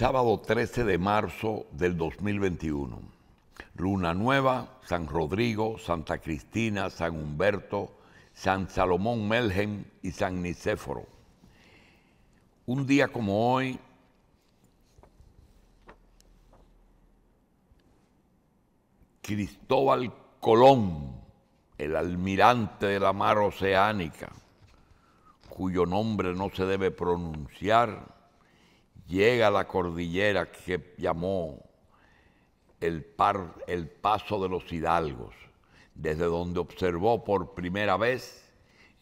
Sábado 13 de marzo del 2021. Luna Nueva, San Rodrigo, Santa Cristina, San Humberto, San Salomón Melhem y San Nicéforo. Un día como hoy, Cristóbal Colón, el almirante de la mar oceánica, cuyo nombre no se debe pronunciar, llega a la cordillera que llamó el, par, el Paso de los Hidalgos, desde donde observó por primera vez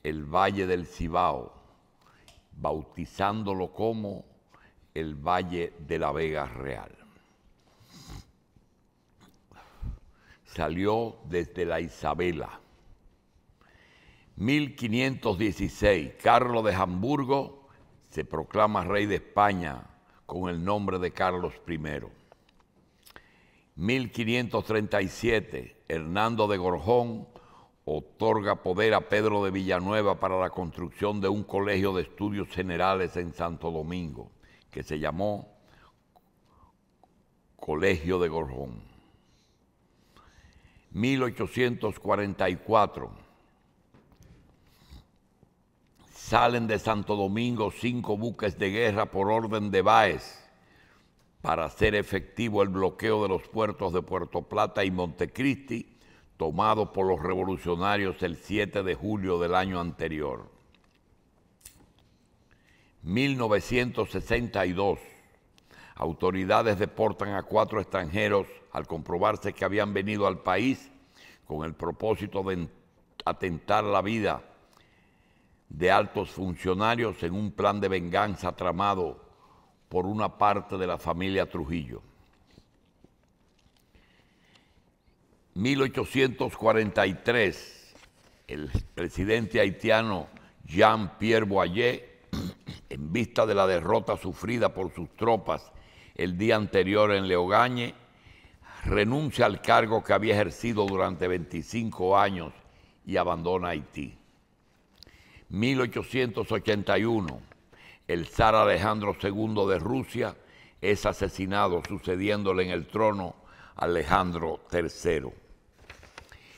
el Valle del Cibao, bautizándolo como el Valle de la Vega Real. Salió desde la Isabela. 1516, Carlos de Hamburgo se proclama rey de España con el nombre de Carlos I. 1537, Hernando de Gorjón otorga poder a Pedro de Villanueva para la construcción de un colegio de estudios generales en Santo Domingo, que se llamó Colegio de Gorjón. 1844, Salen de Santo Domingo cinco buques de guerra por orden de Báez para hacer efectivo el bloqueo de los puertos de Puerto Plata y Montecristi, tomado por los revolucionarios el 7 de julio del año anterior. 1962. Autoridades deportan a cuatro extranjeros al comprobarse que habían venido al país con el propósito de atentar la vida de altos funcionarios en un plan de venganza tramado por una parte de la familia Trujillo. 1843, el presidente haitiano Jean-Pierre Boyer, en vista de la derrota sufrida por sus tropas el día anterior en Leogañe, renuncia al cargo que había ejercido durante 25 años y abandona Haití. 1881, el zar Alejandro II de Rusia es asesinado, sucediéndole en el trono Alejandro III.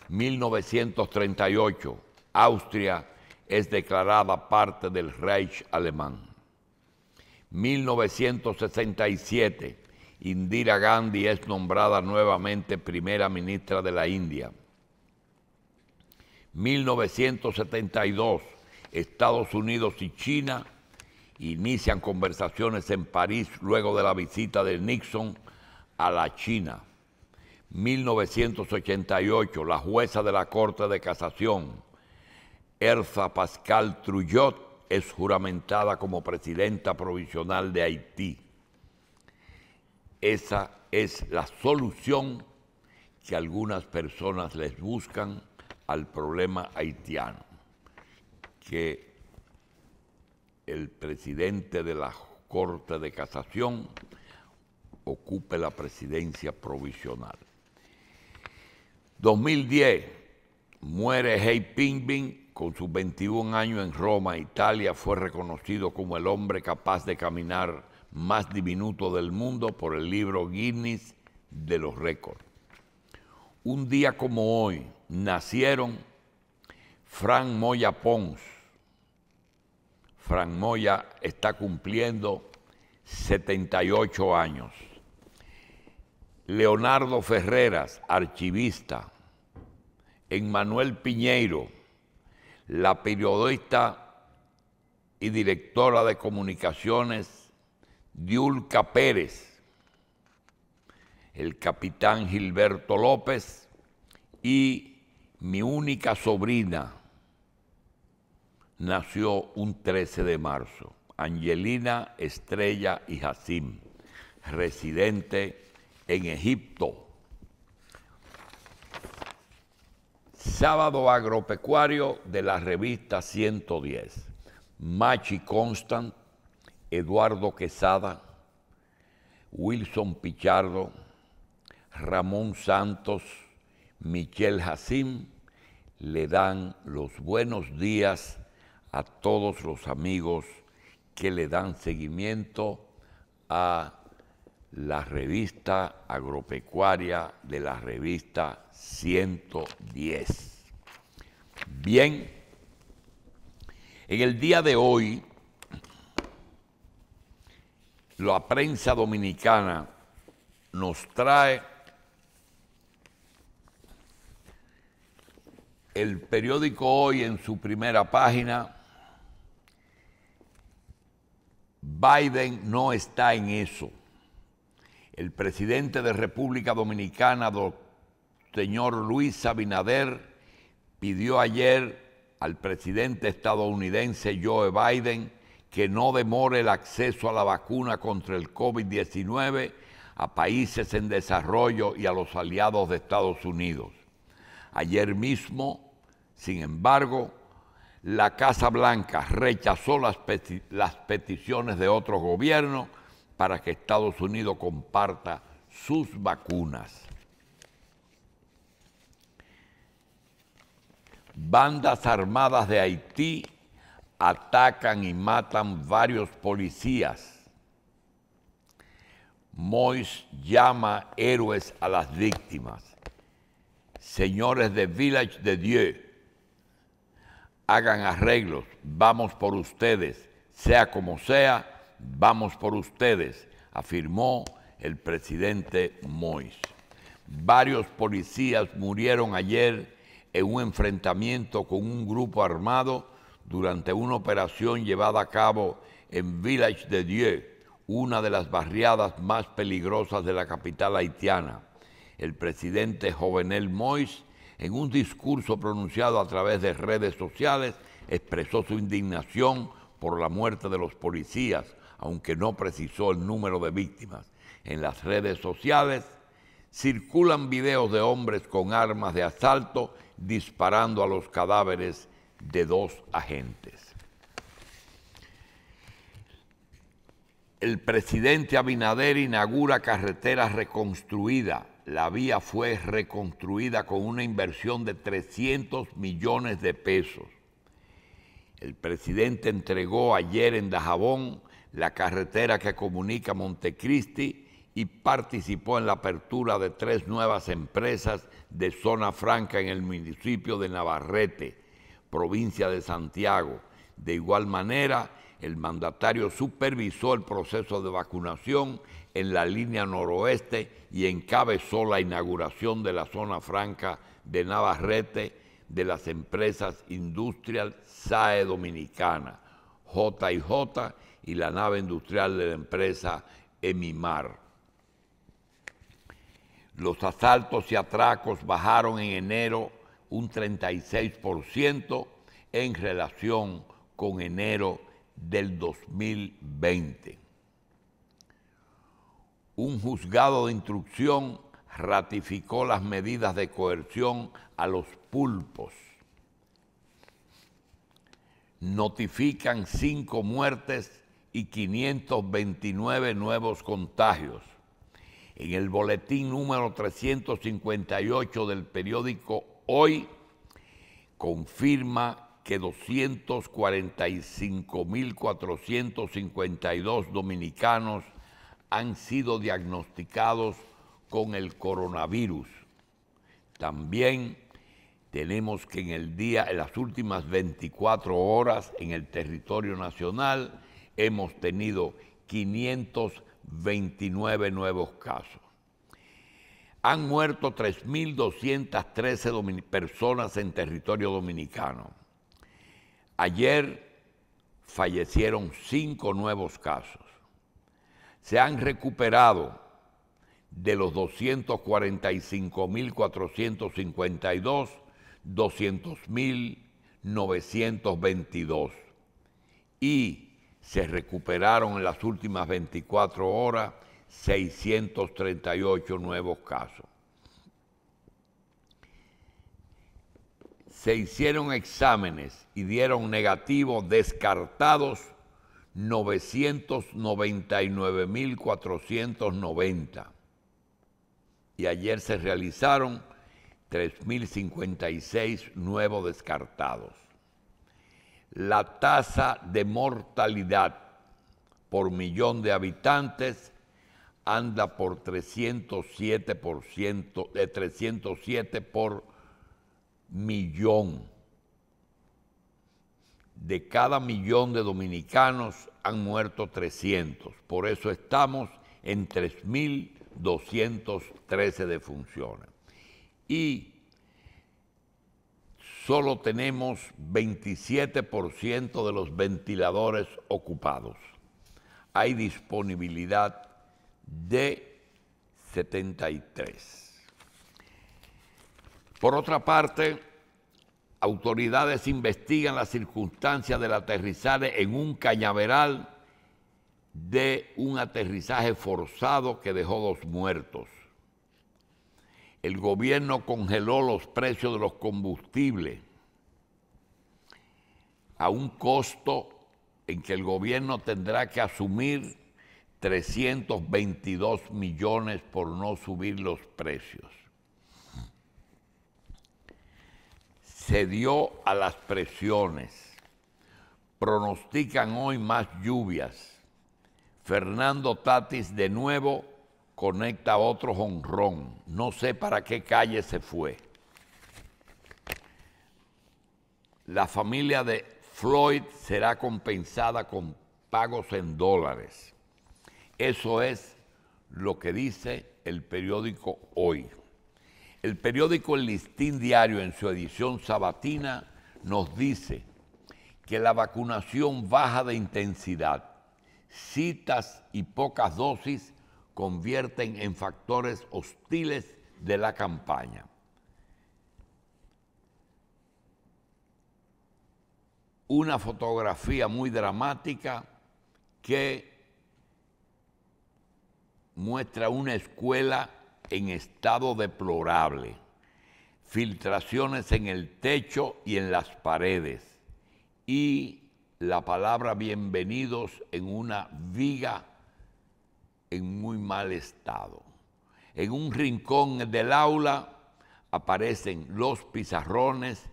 1938, Austria es declarada parte del Reich alemán. 1967, Indira Gandhi es nombrada nuevamente primera ministra de la India. 1972, Estados Unidos y China inician conversaciones en París luego de la visita de Nixon a la China. 1988, la jueza de la Corte de Casación, Erza Pascal Trujot, es juramentada como presidenta provisional de Haití. Esa es la solución que algunas personas les buscan al problema haitiano que el presidente de la Corte de Casación ocupe la presidencia provisional. 2010, muere Hei Pingbin con sus 21 años en Roma, Italia, fue reconocido como el hombre capaz de caminar más diminuto del mundo por el libro Guinness de los récords. Un día como hoy nacieron Frank Moya Pons, Fran Moya está cumpliendo 78 años. Leonardo Ferreras, archivista. Emmanuel Piñeiro, la periodista y directora de comunicaciones Diulca Pérez, el capitán Gilberto López y mi única sobrina, nació un 13 de marzo, Angelina Estrella y Hacim, residente en Egipto. Sábado agropecuario de la revista 110. Machi Constant, Eduardo Quesada, Wilson Pichardo, Ramón Santos, Michel jacim le dan los buenos días a todos los amigos que le dan seguimiento a la revista agropecuaria de la revista 110. Bien, en el día de hoy, la prensa dominicana nos trae el periódico hoy en su primera página Biden no está en eso. El presidente de República Dominicana, señor Luis Abinader, pidió ayer al presidente estadounidense Joe Biden que no demore el acceso a la vacuna contra el COVID-19 a países en desarrollo y a los aliados de Estados Unidos. Ayer mismo, sin embargo, la Casa Blanca rechazó las, peticiones de otros gobiernos para que Estados Unidos comparta sus vacunas. Bandas armadas de Haití atacan y matan varios policías. Mois llama héroes a las víctimas. Señores de Village de Dieu, hagan arreglos, vamos por ustedes, sea como sea, vamos por ustedes, afirmó el presidente Mois. Varios policías murieron ayer en un enfrentamiento con un grupo armado durante una operación llevada a cabo en Village de Dieu, una de las barriadas más peligrosas de la capital haitiana. El presidente Jovenel Mois en un discurso pronunciado a través de redes sociales, expresó su indignación por la muerte de los policías, aunque no precisó el número de víctimas. En las redes sociales circulan videos de hombres con armas de asalto disparando a los cadáveres de dos agentes. El presidente Abinader inaugura carretera reconstruida la vía fue reconstruida con una inversión de 300 millones de pesos. El presidente entregó ayer en Dajabón la carretera que comunica Montecristi y participó en la apertura de tres nuevas empresas de zona franca en el municipio de Navarrete, provincia de Santiago. De igual manera, el mandatario supervisó el proceso de vacunación en la línea noroeste y encabezó la inauguración de la zona franca de Navarrete de las empresas Industrial SAE Dominicana, JJ y la nave industrial de la empresa Emimar. Los asaltos y atracos bajaron en enero un 36% en relación con enero del 2020 un juzgado de instrucción ratificó las medidas de coerción a los pulpos. Notifican cinco muertes y 529 nuevos contagios. En el boletín número 358 del periódico Hoy confirma que 245.452 dominicanos han sido diagnosticados con el coronavirus. También tenemos que en el día, en las últimas 24 horas en el territorio nacional, hemos tenido 529 nuevos casos. Han muerto 3.213 personas en territorio dominicano. Ayer fallecieron cinco nuevos casos se han recuperado de los 245.452, 200.922. Y se recuperaron en las últimas 24 horas 638 nuevos casos. Se hicieron exámenes y dieron negativos descartados 999.490. Y ayer se realizaron 3.056 nuevos descartados. La tasa de mortalidad por millón de habitantes anda por 307%, por de eh, 307 por millón de cada millón de dominicanos han muerto 300. Por eso estamos en 3.213 defunciones. Y solo tenemos 27% de los ventiladores ocupados. Hay disponibilidad de 73. Por otra parte, autoridades investigan las circunstancias del aterrizaje en un cañaveral de un aterrizaje forzado que dejó dos muertos. El gobierno congeló los precios de los combustibles a un costo en que el gobierno tendrá que asumir 322 millones por no subir los precios. dio a las presiones. Pronostican hoy más lluvias. Fernando Tatis de nuevo conecta otro jonrón. No sé para qué calle se fue. La familia de Floyd será compensada con pagos en dólares. Eso es lo que dice el periódico hoy. El periódico El Listín Diario en su edición sabatina nos dice que la vacunación baja de intensidad, citas y pocas dosis convierten en factores hostiles de la campaña. Una fotografía muy dramática que muestra una escuela en estado deplorable, filtraciones en el techo y en las paredes, y la palabra bienvenidos en una viga en muy mal estado. En un rincón del aula aparecen los pizarrones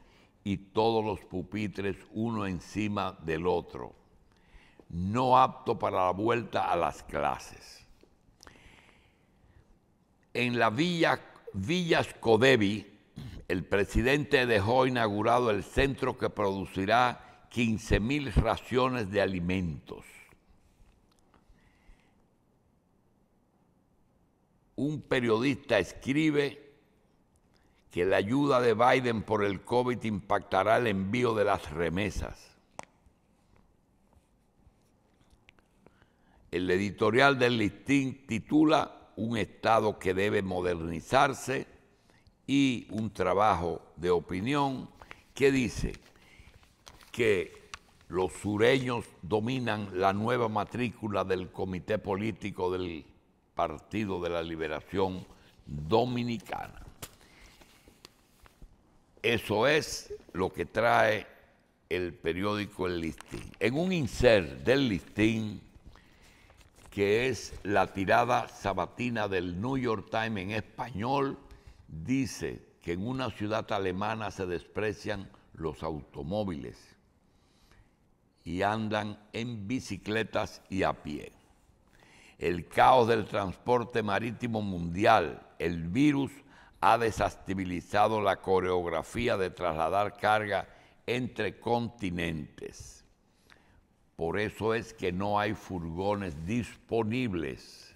y todos los pupitres uno encima del otro, no apto para la vuelta a las clases en la villa Villas Codevi, el presidente dejó inaugurado el centro que producirá 15.000 raciones de alimentos. Un periodista escribe que la ayuda de Biden por el COVID impactará el envío de las remesas. El editorial del listín titula un Estado que debe modernizarse y un trabajo de opinión que dice que los sureños dominan la nueva matrícula del Comité Político del Partido de la Liberación Dominicana. Eso es lo que trae el periódico El Listín. En un insert del Listín que es la tirada sabatina del New York Times en español, dice que en una ciudad alemana se desprecian los automóviles y andan en bicicletas y a pie. El caos del transporte marítimo mundial, el virus, ha desestabilizado la coreografía de trasladar carga entre continentes por eso es que no hay furgones disponibles.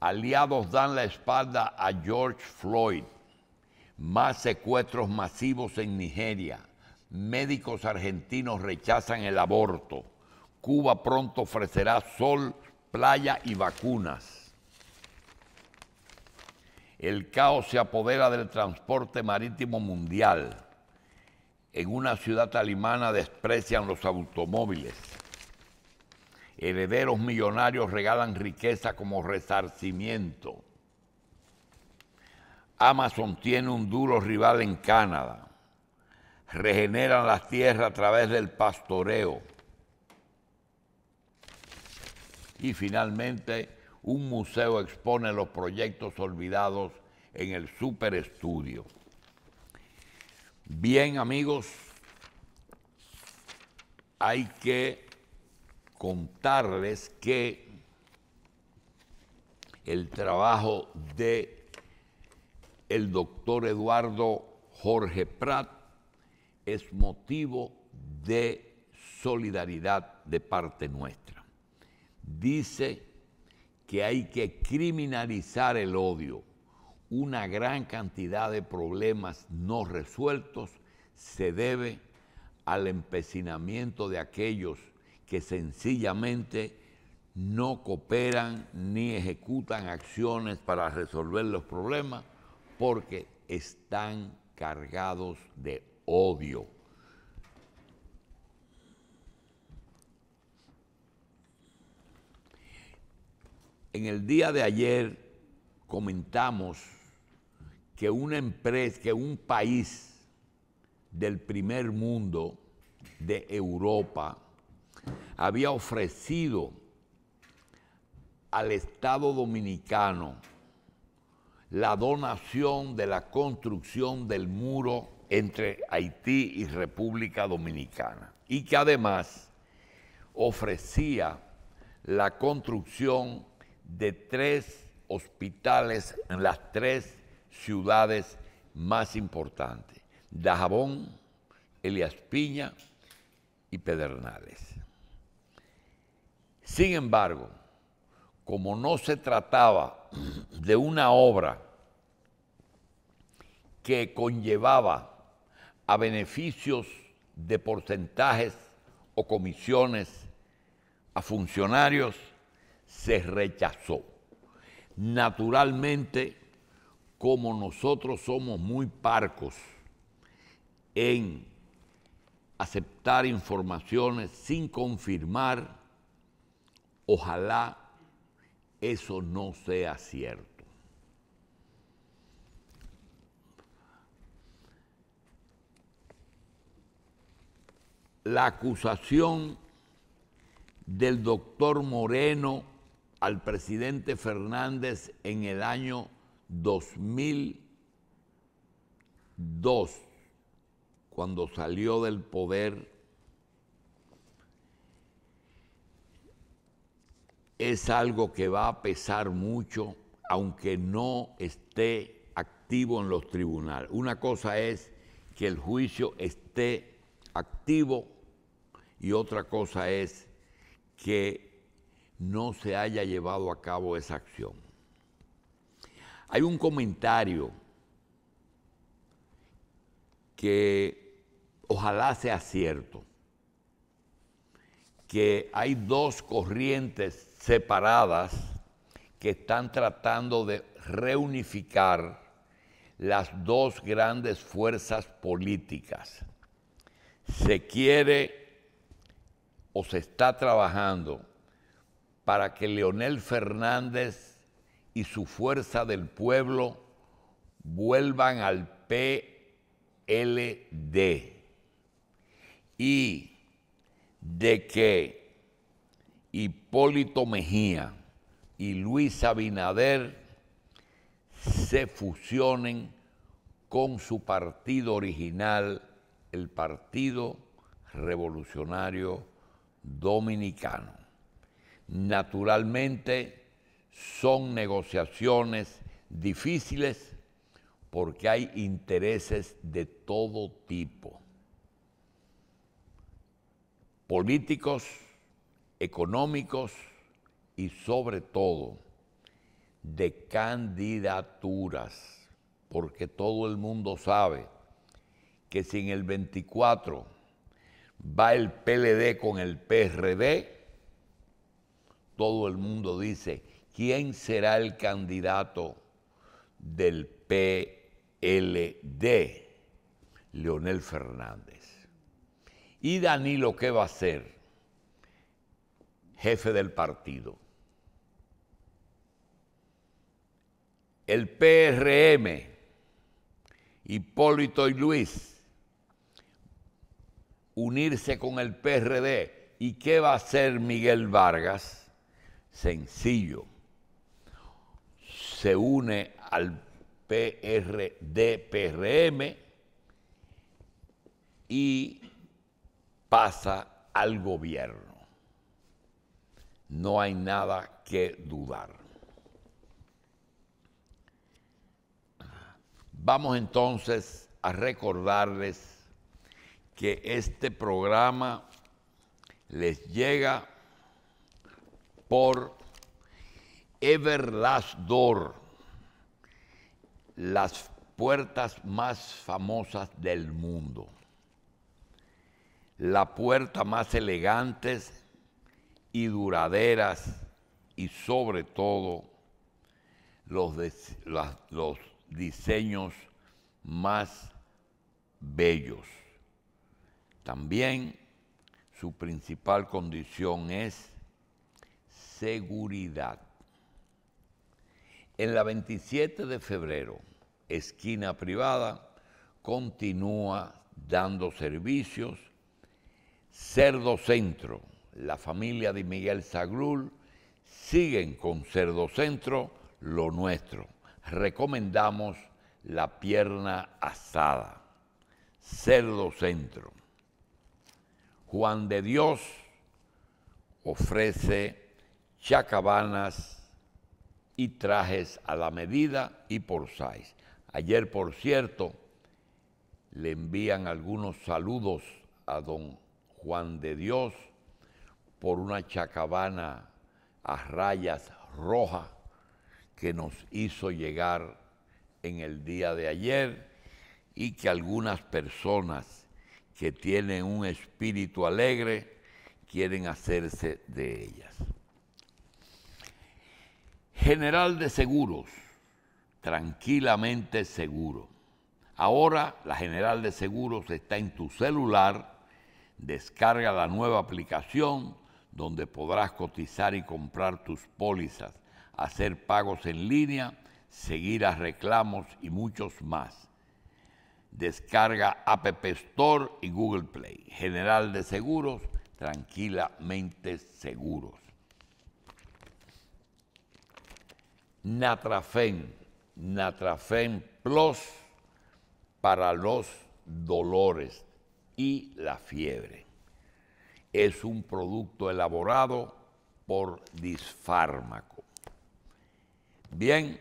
Aliados dan la espalda a George Floyd. Más secuestros masivos en Nigeria. Médicos argentinos rechazan el aborto. Cuba pronto ofrecerá sol, playa y vacunas. El caos se apodera del transporte marítimo mundial en una ciudad alemana desprecian los automóviles. Herederos millonarios regalan riqueza como resarcimiento. Amazon tiene un duro rival en Canadá. Regeneran las tierras a través del pastoreo. Y finalmente, un museo expone los proyectos olvidados en el superestudio. Bien, amigos, hay que contarles que el trabajo de el doctor Eduardo Jorge Prat es motivo de solidaridad de parte nuestra. Dice que hay que criminalizar el odio una gran cantidad de problemas no resueltos se debe al empecinamiento de aquellos que sencillamente no cooperan ni ejecutan acciones para resolver los problemas porque están cargados de odio. En el día de ayer comentamos que empresa, que un país del primer mundo, de Europa, había ofrecido al Estado dominicano la donación de la construcción del muro entre Haití y República Dominicana y que además ofrecía la construcción de tres hospitales en las tres ciudades más importantes, Dajabón, Elias Piña y Pedernales. Sin embargo, como no se trataba de una obra que conllevaba a beneficios de porcentajes o comisiones a funcionarios, se rechazó. Naturalmente, como nosotros somos muy parcos en aceptar informaciones sin confirmar, ojalá eso no sea cierto. La acusación del doctor Moreno al presidente Fernández en el año 2002, cuando salió del poder, es algo que va a pesar mucho, aunque no esté activo en los tribunales. Una cosa es que el juicio esté activo y otra cosa es que no se haya llevado a cabo esa acción. Hay un comentario que ojalá sea cierto, que hay dos corrientes separadas que están tratando de reunificar las dos grandes fuerzas políticas. Se quiere o se está trabajando para que Leonel Fernández y su fuerza del pueblo vuelvan al PLD y de que Hipólito Mejía y Luis Abinader se fusionen con su partido original, el Partido Revolucionario Dominicano. Naturalmente, son negociaciones difíciles porque hay intereses de todo tipo, políticos, económicos y sobre todo de candidaturas, porque todo el mundo sabe que si en el 24 va el PLD con el PRD, todo el mundo dice, quién será el candidato del PLD, Leonel Fernández. ¿Y Danilo qué va a ser? Jefe del partido. El PRM, Hipólito y Luis, unirse con el PRD. ¿Y qué va a hacer Miguel Vargas? Sencillo se une al PRDPRM y pasa al gobierno. No hay nada que dudar. Vamos entonces a recordarles que este programa les llega por Everlastor, las puertas más famosas del mundo, la puerta más elegantes y duraderas y sobre todo los diseños más bellos. También su principal condición es seguridad. En la 27 de febrero, esquina privada, continúa dando servicios. Cerdo Centro, la familia de Miguel Sagrul, siguen con Cerdo Centro lo nuestro. Recomendamos la pierna asada. Cerdo Centro. Juan de Dios ofrece chacabanas y trajes a la medida y por size. Ayer, por cierto, le envían algunos saludos a don Juan de Dios por una chacabana a rayas roja que nos hizo llegar en el día de ayer y que algunas personas que tienen un espíritu alegre quieren hacerse de ellas. General de Seguros, tranquilamente seguro. Ahora la General de Seguros está en tu celular. Descarga la nueva aplicación donde podrás cotizar y comprar tus pólizas, hacer pagos en línea, seguir a reclamos y muchos más. Descarga App Store y Google Play. General de Seguros, tranquilamente seguros. Natrafen, Natrafen Plus para los dolores y la fiebre. Es un producto elaborado por Disfármaco. Bien,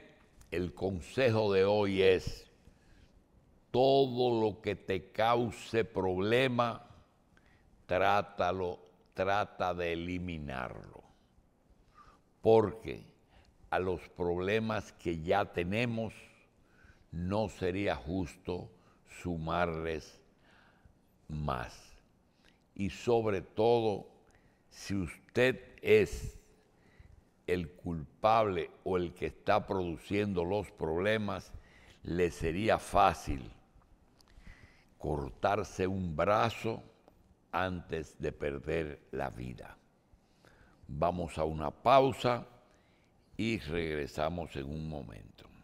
el consejo de hoy es todo lo que te cause problema, trátalo, trata de eliminarlo. Porque a los problemas que ya tenemos, no sería justo sumarles más. Y sobre todo, si usted es el culpable o el que está produciendo los problemas, le sería fácil cortarse un brazo antes de perder la vida. Vamos a una pausa y regresamos en un momento.